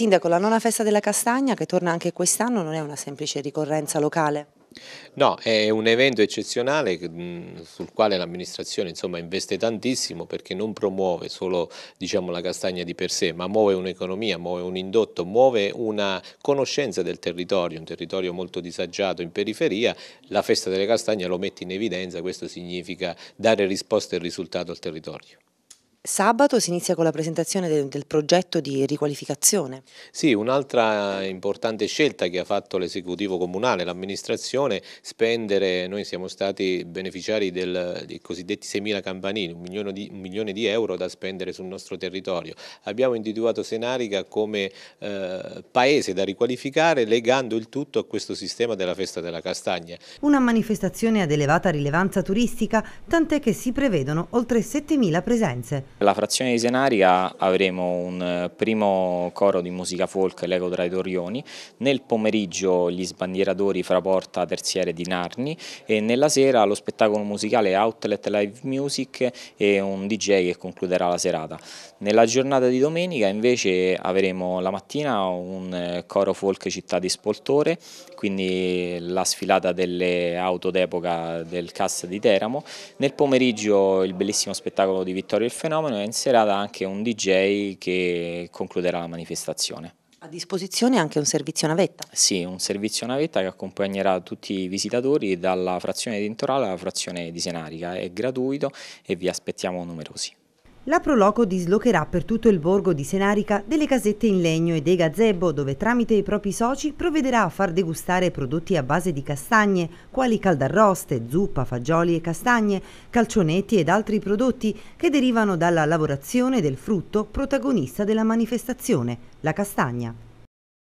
Sindaco, la nona festa della castagna che torna anche quest'anno non è una semplice ricorrenza locale? No, è un evento eccezionale sul quale l'amministrazione investe tantissimo perché non promuove solo diciamo, la castagna di per sé, ma muove un'economia, muove un indotto, muove una conoscenza del territorio, un territorio molto disagiato in periferia, la festa delle castagne lo mette in evidenza, questo significa dare risposta e risultato al territorio. Sabato si inizia con la presentazione del, del progetto di riqualificazione. Sì, un'altra importante scelta che ha fatto l'esecutivo comunale, l'amministrazione, spendere, noi siamo stati beneficiari del, dei cosiddetti 6.000 campanili, un milione, di, un milione, di, euro da spendere sul nostro territorio. Abbiamo individuato Senarica come eh, paese da riqualificare legando il tutto a questo sistema della festa della castagna. Una manifestazione ad elevata rilevanza turistica, tant'è che si prevedono oltre 7.000 presenze. La frazione di Senaria avremo un eh, primo coro di musica folk L'Eco tra i Torrioni, nel pomeriggio gli sbandieratori fra porta terziere di Narni e nella sera lo spettacolo musicale Outlet Live Music e un DJ che concluderà la serata. Nella giornata di domenica invece avremo la mattina un eh, coro folk Città di Spoltore, quindi la sfilata delle auto d'epoca del cast di Teramo, nel pomeriggio il bellissimo spettacolo di Vittorio il Fenomeno in serata anche un DJ che concluderà la manifestazione. A disposizione anche un servizio navetta? Sì, un servizio navetta che accompagnerà tutti i visitatori dalla frazione di Intorale alla frazione di Senarica. È gratuito e vi aspettiamo numerosi. La Proloco dislocherà per tutto il borgo di Senarica delle casette in legno e dei gazebo dove tramite i propri soci provvederà a far degustare prodotti a base di castagne, quali caldarroste, zuppa, fagioli e castagne, calcionetti ed altri prodotti che derivano dalla lavorazione del frutto protagonista della manifestazione, la castagna.